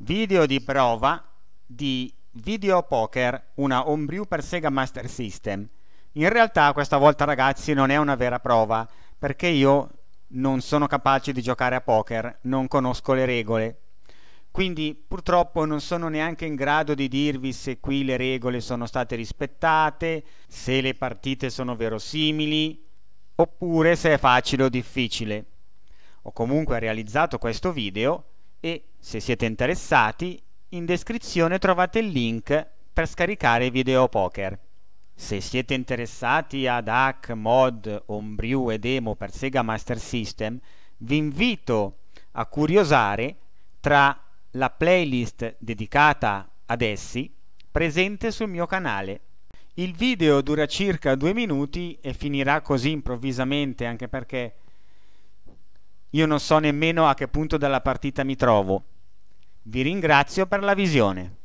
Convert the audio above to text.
Video di prova di Video Poker, una homebrew per Sega Master System. In realtà questa volta ragazzi non è una vera prova, perché io non sono capace di giocare a poker, non conosco le regole. Quindi purtroppo non sono neanche in grado di dirvi se qui le regole sono state rispettate, se le partite sono verosimili, oppure se è facile o difficile. Ho comunque realizzato questo video e se siete interessati in descrizione trovate il link per scaricare i video poker. Se siete interessati ad hack, mod, homebrew e demo per Sega Master System, vi invito a curiosare tra la playlist dedicata ad essi presente sul mio canale. Il video dura circa due minuti e finirà così improvvisamente anche perché io non so nemmeno a che punto della partita mi trovo. Vi ringrazio per la visione.